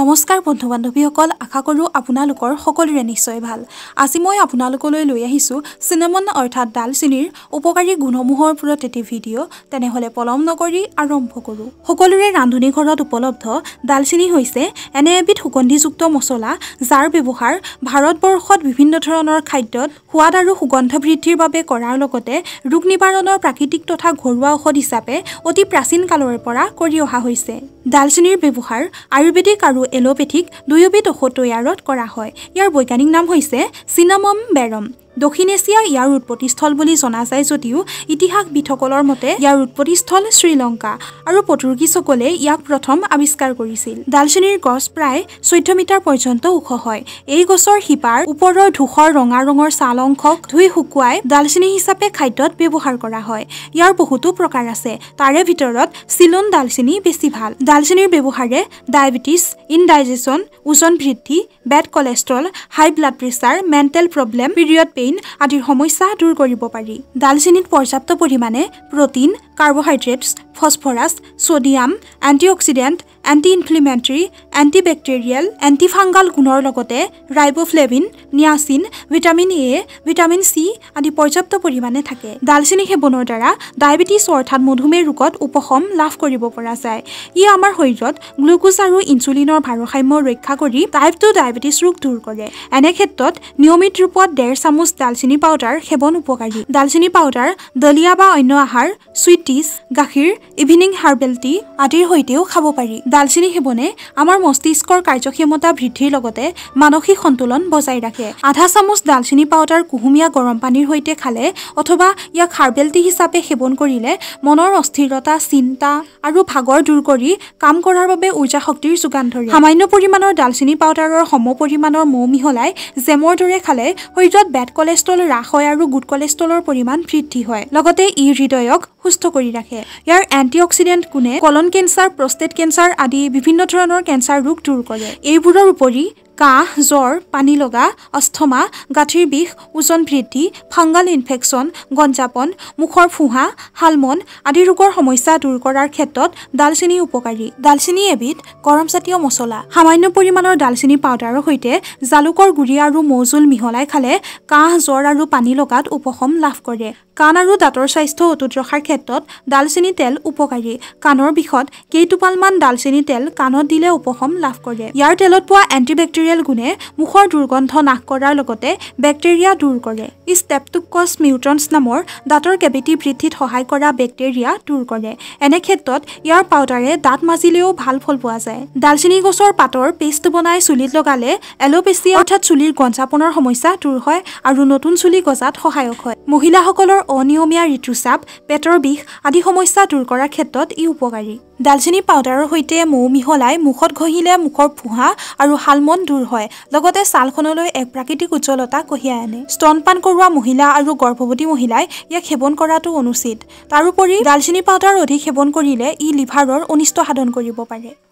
নমস্কাৰ বন্ধু বান্ধৱীসকল আশা কৰোঁ আপোনালোকৰ সকলোৰে নিশ্চয় ভাল আজি মই আপোনালোকলৈ লৈ আহিছোঁ চিনেমন অৰ্থাৎ ডালচেনীৰ উপকাৰী গুণসমূহৰ ওপৰত এটি ভিডিঅ' তেনেহ'লে পলম নকৰি আৰম্ভ কৰোঁ সকলোৰে ৰান্ধনীঘৰত উপলব্ধ ডালচেনী হৈছে এনে এবিধ সুগন্ধিযুক্ত মছলা যাৰ ব্যৱহাৰ ভাৰতবৰ্ষত বিভিন্ন ধৰণৰ খাদ্যত সোৱাদ আৰু সুগন্ধ বৃদ্ধিৰ বাবে কৰাৰ লগতে ৰোগ নিবাৰণৰ প্ৰাকৃতিক তথা ঘৰুৱা ঔষধ হিচাপে অতি প্ৰাচীন কালৰ পৰা কৰি অহা হৈছে ডালচেনীৰ ব্যৱহাৰ আয়ুৰ্বেদিক আৰু এল'পেথিক দুয়োবিধ ঔষধ তৈয়াৰত কৰা হয় ইয়াৰ বৈজ্ঞানিক নাম হৈছে চিনামম বেৰম দক্ষিণ এছিয়া ইয়াৰ উৎপত্তিস্থল বুলি জনা যায় যদিও ইতিহাসবিদসকলৰ মতে ইয়াৰ উৎপত্তিস্থল শ্ৰীলংকা আৰু পৰ্তুগীজসকলে ইয়াক প্ৰথম আৱিষ্কাৰ কৰিছিল ডালচেনীৰ গছ প্ৰায় চৈধ্য মিটাৰ পৰ্যন্ত ওখ হয় এই গছৰ শিপাৰ ওপৰৰ ধূসৰ ৰঙা ৰঙৰ চাল অংশক ধুই শুকুৱাই ডালচেনী হিচাপে খাদ্যত ব্যৱহাৰ কৰা হয় ইয়াৰ বহুতো প্ৰকাৰ আছে তাৰে ভিতৰত চিলন ডালচেনী বেছি ভাল ডালচেনীৰ ব্যৱহাৰে ডায়েবেটিছ ইনডাইজেশ্যন ওজন বৃদ্ধি bad cholesterol high blood pressure mental problem period pain pain আদিৰ সমস্যা দূৰ কৰিব পাৰি ডালচেনিত পৰ্যাপ্ত পৰিমাণে protein carbohydrates phosphorus sodium anti oxidant anti inflammatory antibacterial antifungal গুণৰ লগতে riboflavin niacin vitamin A vitamin C আদি পৰ্যাপ্ত পৰিমাণে থাকে ডালচেনি সেৱনৰ দ্বাৰা ডায়েবেটিছ অৰ্থাৎ মধুমেহ ৰোগত উপশম লাভ কৰিব পৰা যায় ই আমাৰ শৰীৰত গ্লুক'জ আৰু ইনচুলিনৰ ভাৰসাম্য ৰক্ষা কৰি টাইপ টু ডায়েবেটিছ ৰোগ দূৰ কৰে এনে ক্ষেত্ৰত নিয়মিত ৰূপত ডেৰ চামুচ ডালচেনি পাউডাৰ সেৱন উপকাৰী ডালচেনি পাউডাৰ দলিয়া বা অন্য আহাৰ চুইটিছ গাখীৰ ইভিনিং হাৰ্বেল টি আদিৰ সৈতেও খাব পাৰি ডালচেনি সেৱনে আমাৰ মস্তিষ্কৰ কাৰ্যক্ষমতা বৃদ্ধিৰ লগতে মানসিক সন্তুলন বজাই ৰাখে লাগে আধা চামুচ দালচেনি পাউডাৰ কুহুমীয়া গৰম পানীৰ সৈতে খালে অথবা ইয়াক হাৰ্বেলটি হিচাপে সেৱন কৰিলে মনৰ অস্থিৰতা চিন্তা আৰু ভাগৰ দূৰ কৰি কাম কৰাৰ বাবে ঊৰ্জা শক্তিৰ যোগান ধৰি সামান্য পৰিমাণৰ দালচেনি পাউডাৰৰ সম পৰিমাণৰ মৌ মিহলাই জেমৰ দৰে খালে শৰীৰত বেড কলেষ্ট্ৰল হ্ৰাস হয় আৰু গুড কলেষ্ট্ৰলৰ পৰিমাণ বৃদ্ধি হয় লগতে ই হৃদয়ক সুস্থ কৰি ৰাখে ইয়াৰ এণ্টি অক্সিডেণ্ট গুণে কলন কেঞ্চাৰ প্ৰষ্টেট কেঞ্চাৰ আদি বিভিন্ন ধৰণৰ কেঞ্চাৰ ৰোগ দূৰ কৰে এইবোৰৰ উপৰি কাহ জ্বৰ পানী লগা অস্থমা গাঁঠিৰ বিষ ওজন বৃদ্ধি ফাংগাল ইনফেকশ্যন গঞ্জাপন মুখৰ ফোঁহা শালমন আদি ৰোগৰ সমস্যা দূৰ কৰাৰ ক্ষেত্ৰত ডালচেনি উপকাৰী ডালচেনি এবিধ গৰমজাতীয় মছলা সামান্য পৰিমাণৰ ডালচেনি পাউদাৰৰ সৈতে জালুকৰ গুড়ি আৰু মৌজোল মিহলাই খালে কাহ জ্বৰ আৰু পানী লগাত উপশম লাভ কৰে কাণ আৰু দাঁতৰ স্বাস্থ্য অটুট ৰখাৰ ক্ষেত্ৰত ডালচেনি তেল উপকাৰী কাণৰ বিষত কেইটোপালমান ডালচেনি তেল কাণত দিলে উপশম লাভ কৰে ইয়াৰ তেলত পোৱা এণ্টি বেক্টেৰিয়েল গুণে মুখৰ দুৰ্গন্ধ নাশ কৰাৰ লগতে বেক্টেৰিয়া দূৰ কৰে ই ষ্টেপটুকছ মিউট্ৰনছ নামৰ দাঁতৰ কেভিটি বৃদ্ধিত সহায় কৰা বেক্টেৰিয়া দূৰ কৰে এনে ক্ষেত্ৰত ইয়াৰ পাউদাৰে দাঁত মাজিলেও ভাল ফল পোৱা যায় ডালচেনি গছৰ পাতৰ পেষ্ট বনাই চুলিত লগালে এল'পেচি অৰ্থাৎ চুলিৰ গঞ্জাপনৰ সমস্যা দূৰ হয় আৰু নতুন চুলি গজাত সহায়ক হয় মহিলাসকলৰ অনিয়মীয়া ঋতুস্ৰাৱ পেটৰ বিষ আদি সমস্যা দূৰ কৰাৰ ক্ষেত্ৰত ই উপকাৰী ডালচেনি পাউডাৰৰ সৈতে মৌ মিহলাই মুখত ঘঁহিলে মুখৰ ফুহা আৰু শালমন দূৰ হয় লগতে ছালখনলৈ এক প্ৰাকৃতিক উজ্জ্বলতা কঢ়িয়াই আনে স্তনপান কৰোৱা মহিলা আৰু গৰ্ভৱতী মহিলাই ইয়াক সেৱন কৰাটো অনুচিত তাৰোপৰি ডালচেনি পাউডাৰ অধিক সেৱন কৰিলে ই লিভাৰৰ অনিষ্ট সাধন কৰিব পাৰে